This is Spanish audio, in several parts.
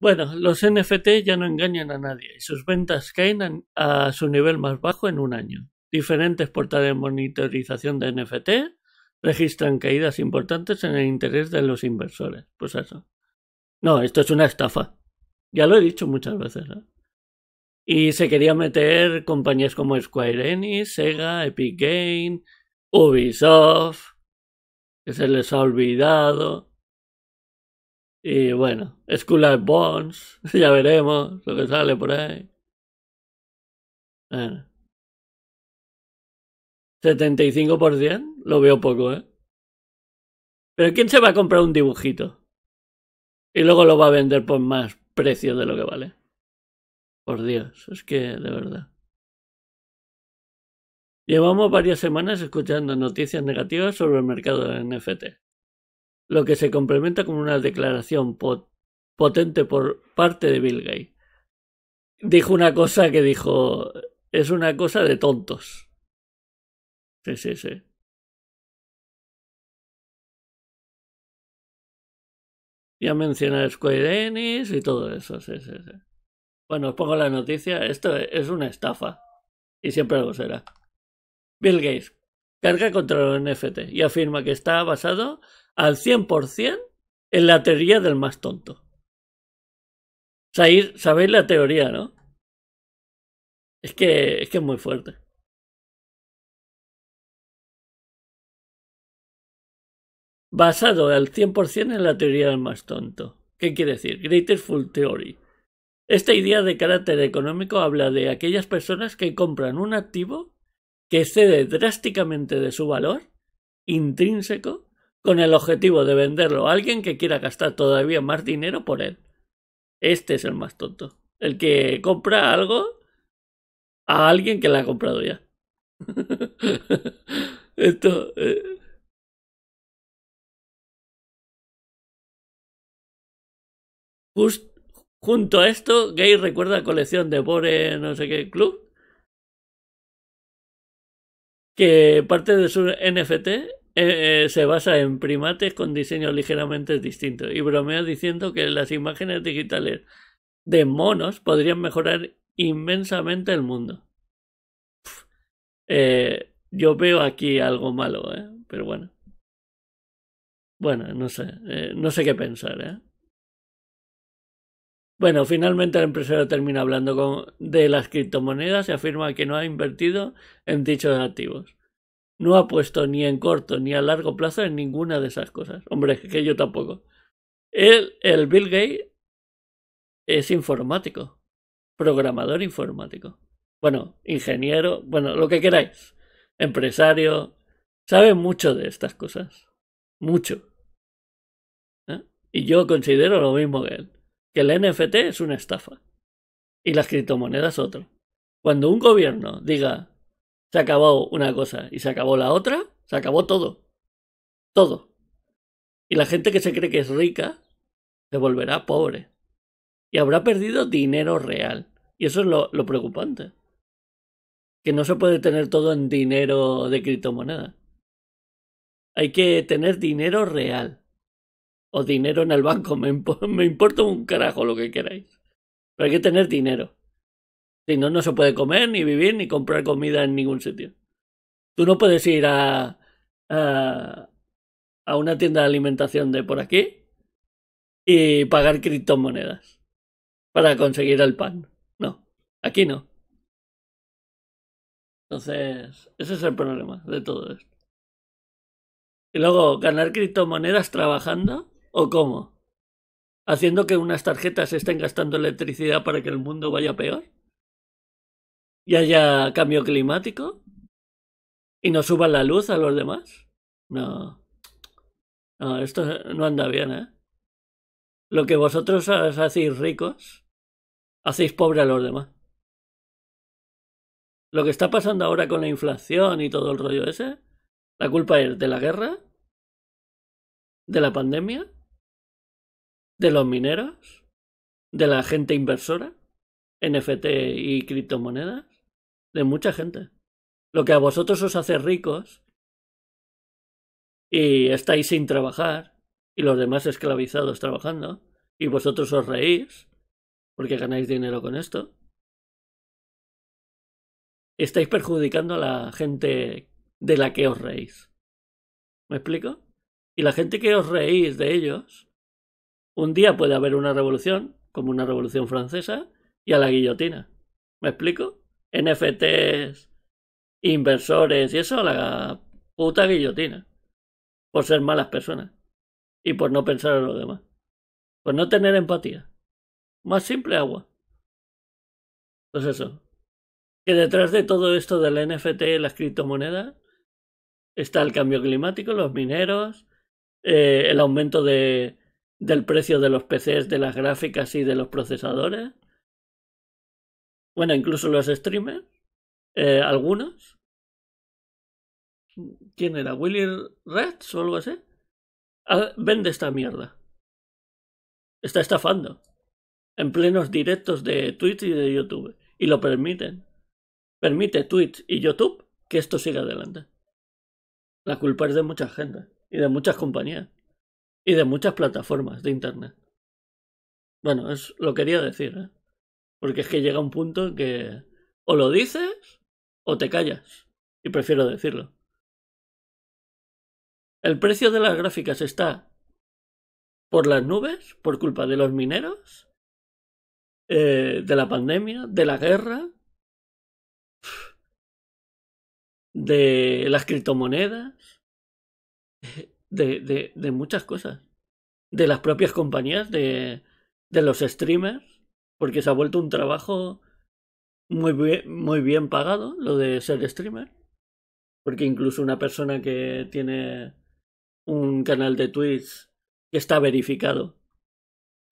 Bueno, los NFT ya no engañan a nadie y sus ventas caen a, su nivel más bajo en un año. Diferentes portales de monitorización de NFT registran caídas importantes en el interés de los inversores. Pues eso. No, esto es una estafa. Ya lo he dicho muchas veces. Y se quería meter compañías como Square Enix, Sega, Epic Game, Ubisoft, que se les ha olvidado. Y bueno, School of Bonds, ya veremos lo que sale por ahí. Bueno. 75% lo veo poco, ¿eh? Pero ¿quién se va a comprar un dibujito? Y luego lo va a vender por más precio de lo que vale. Por Dios, es que de verdad. Llevamos varias semanas escuchando noticias negativas sobre el mercado de NFT lo que se complementa con una declaración potente por parte de Bill Gates. Dijo una cosa que dijo, es una cosa de tontos. Sí, sí, sí. Ya menciona Square y todo eso, sí, sí, sí. Bueno, os pongo la noticia. Esto es una estafa. Y siempre lo será. Bill Gates, carga contra los NFT y afirma que está basado al 100% en la teoría del más tonto. sabéis la teoría, ¿no? Es que, es que muy fuerte. Basado al 100% en la teoría del más tonto. ¿Qué quiere decir? full Theory. Esta idea de carácter económico habla de aquellas personas que compran un activo que cede drásticamente de su valor intrínseco con el objetivo de venderlo a alguien que quiera gastar todavía más dinero por él. Este es el más tonto. El que compra algo a alguien que la ha comprado ya. Esto. Eh, junto a esto, Gay recuerda colección de Bore no sé qué club que parte de su NFT eh, eh, se basa en primates con diseños ligeramente distintos y bromea diciendo que las imágenes digitales de monos podrían mejorar inmensamente el mundo. Eh, yo veo aquí algo malo, pero bueno. Bueno, no sé, no sé qué pensar, ¿eh? Bueno, finalmente el empresario termina hablando de las criptomonedas y afirma que no ha invertido en dichos activos. No ha puesto ni en corto ni a largo plazo en ninguna de esas cosas. Hombre, es que yo tampoco. El, el Bill Gates es informático, programador informático. Bueno, ingeniero, bueno, lo que queráis. Empresario. Sabe mucho de estas cosas. Mucho. ¿Eh? Y yo considero lo mismo que él que el NFT es una estafa y las criptomonedas otro. Cuando un gobierno diga se acabó una cosa y se acabó la otra, se acabó todo. Todo. Y la gente que se cree que es rica se volverá pobre. Y habrá perdido dinero real. Y eso es lo, lo preocupante. Que no se puede tener todo en dinero de criptomonedas. Hay que tener dinero real o dinero en el banco, me, importa un carajo lo que queráis. Pero hay que tener dinero. Si no, no se puede comer, ni vivir, ni comprar comida en ningún sitio. Tú no puedes ir a, a, a una tienda de alimentación de por aquí y pagar criptomonedas para conseguir el pan. No, aquí no. Entonces, ese es el problema de todo esto. Y luego, ganar criptomonedas trabajando ¿O cómo? ¿Haciendo que unas tarjetas estén gastando electricidad para que el mundo vaya peor? ¿Y haya cambio climático? ¿Y no suba la luz a los demás? No. No, esto no anda bien, ¿eh? Lo que vosotros os hacéis ricos, hacéis pobre a los demás. Lo que está pasando ahora con la inflación y todo el rollo ese, la culpa es de la guerra, de la pandemia de los mineros, de la gente inversora, NFT y criptomonedas, de mucha gente. Lo que a vosotros os hace ricos y estáis sin trabajar y los demás esclavizados trabajando y vosotros os reís porque ganáis dinero con esto. Estáis perjudicando a la gente de la que os reís. ¿Me explico? Y la gente que os reís de ellos un día puede haber una revolución, como una revolución francesa, y a la guillotina. ¿Me explico? NFTs, inversores y eso, a la puta guillotina. Por ser malas personas. Y por no pensar en lo demás. Por no tener empatía. Más simple agua. Pues eso. Que detrás de todo esto del NFT y las criptomonedas está el cambio climático, los mineros, eh, el aumento de, del precio de los PCs, de las gráficas y de los procesadores. Bueno, incluso los streamers, eh, algunos. ¿Quién era? ¿Willy Reds o algo así? Ah, vende esta mierda. Está estafando. En plenos directos de Twitch y de YouTube. Y lo permiten. Permite Twitch y YouTube que esto siga adelante. La culpa es de mucha gente y de muchas compañías. Y de muchas plataformas de Internet. Bueno, es lo quería decir, ¿eh? Porque es que llega un punto que o lo dices o te callas. Y prefiero decirlo. El precio de las gráficas está por las nubes, por culpa de los mineros, eh, de la pandemia, de la guerra, de las criptomonedas de, muchas cosas. De las propias compañías, de, de los streamers, porque se ha vuelto un trabajo muy bien, muy bien pagado lo de ser streamer. Porque incluso una persona que tiene un canal de Twitch que está verificado,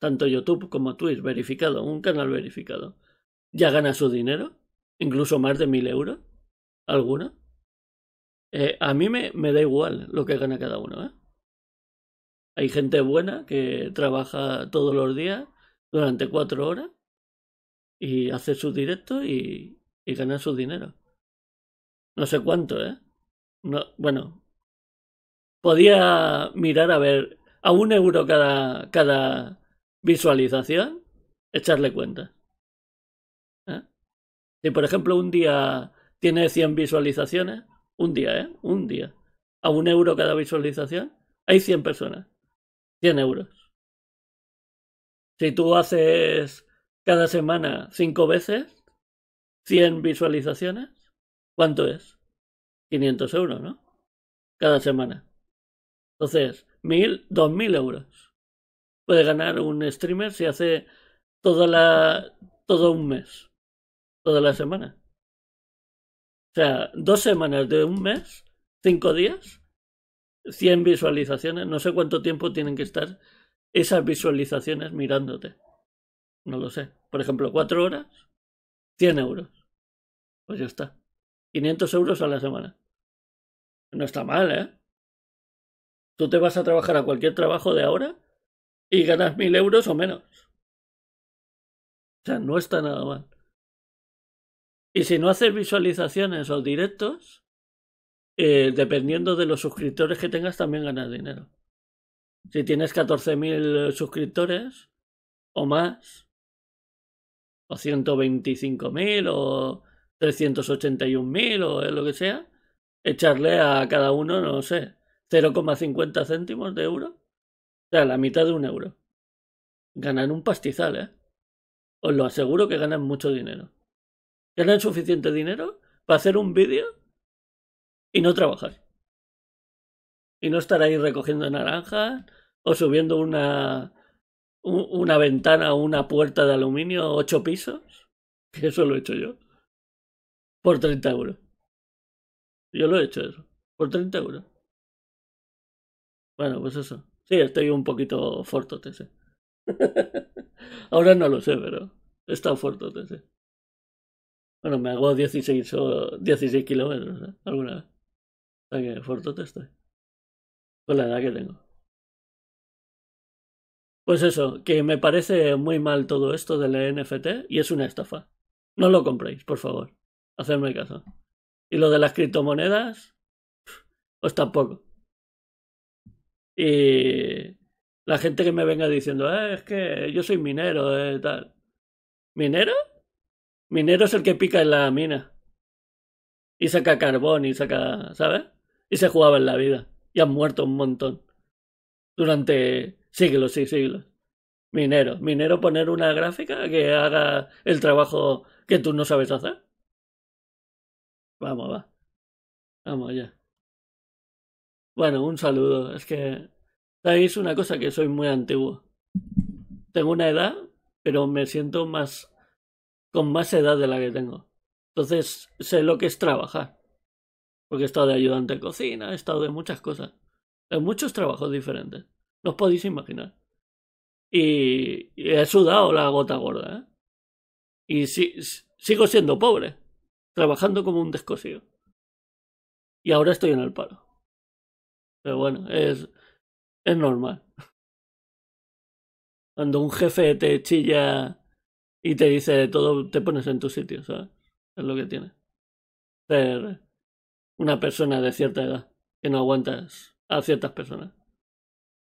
tanto YouTube como Twitch verificado, un canal verificado, ya gana su dinero, incluso más de mil euros, alguno. Eh, a mí me, da igual lo que gana cada uno. ¿eh? Hay gente buena que trabaja todos los días durante cuatro horas y hace sus directos y, y gana su dinero. No sé cuánto, ¿eh? No, bueno, podía mirar a ver a un euro cada, cada visualización, echarle cuenta. ¿eh? Si por ejemplo un día tiene 100 visualizaciones, un día, ¿eh? Un día. A un euro cada visualización. Hay 100 personas. 100 euros. Si tú haces cada semana 5 veces, 100 visualizaciones, ¿cuánto es? 500 euros, ¿no? Cada semana. Entonces, 1000, 2000 euros. Puede ganar un streamer si hace toda la, todo un mes, toda la semana. O sea, dos semanas de un mes, cinco días, 100 visualizaciones, no sé cuánto tiempo tienen que estar esas visualizaciones mirándote. No lo sé. Por ejemplo, cuatro horas, 100 euros. Pues ya está. 500 euros a la semana. No está mal, ¿eh? Tú te vas a trabajar a cualquier trabajo de ahora y ganas mil euros o menos. O sea, no está nada mal. Y si no haces visualizaciones o directos, eh, dependiendo de los suscriptores que tengas, también ganas dinero. Si tienes 14.000 suscriptores o más, o 125.000 o 381.000 o lo que sea, echarle a cada uno, no sé, 0,50 céntimos de euro. O sea, la mitad de un euro. Ganan un pastizal, ¿eh? Os lo aseguro que ganan mucho dinero ganan suficiente dinero para hacer un vídeo y no trabajar. Y no estar ahí recogiendo naranjas o subiendo una, una ventana o una puerta de aluminio ocho pisos. Que eso lo he hecho yo. Por 30 euros. Yo lo he hecho eso. Por 30 euros. Bueno, pues eso. Sí, estoy un poquito fortote, Ahora no lo sé, pero he estado bueno, me hago 16, 16 kilómetros ¿eh? alguna vez. O sea que fuerte estoy. Con la edad que tengo. Pues eso, que me parece muy mal todo esto del NFT y es una estafa. No lo compréis, por favor. Hacedme caso. Y lo de las criptomonedas, pues tampoco. Y la gente que me venga diciendo, eh, es que yo soy minero, eh, tal. ¿Minero? Minero es el que pica en la mina. Y saca carbón y saca, ¿sabes? Y se jugaba en la vida. Y han muerto un montón. Durante siglos y siglos. Minero. Minero poner una gráfica que haga el trabajo que tú no sabes hacer. Vamos, va. Vamos ya. Bueno, un saludo. Es que sabéis una cosa que soy muy antiguo. Tengo una edad, pero me siento más con más edad de la que tengo. Entonces sé lo que es trabajar. Porque he estado de ayudante de cocina, he estado de muchas cosas. En muchos trabajos diferentes. No os podéis imaginar. Y, he sudado la gota gorda. ¿eh? Y sigo siendo pobre. Trabajando como un descosido. Y ahora estoy en el paro. Pero bueno, es, es normal. Cuando un jefe te chilla y te dice todo, te pones en tu sitio, ¿sabes? Es lo que tiene. Ser una persona de cierta edad, que no aguantas a ciertas personas.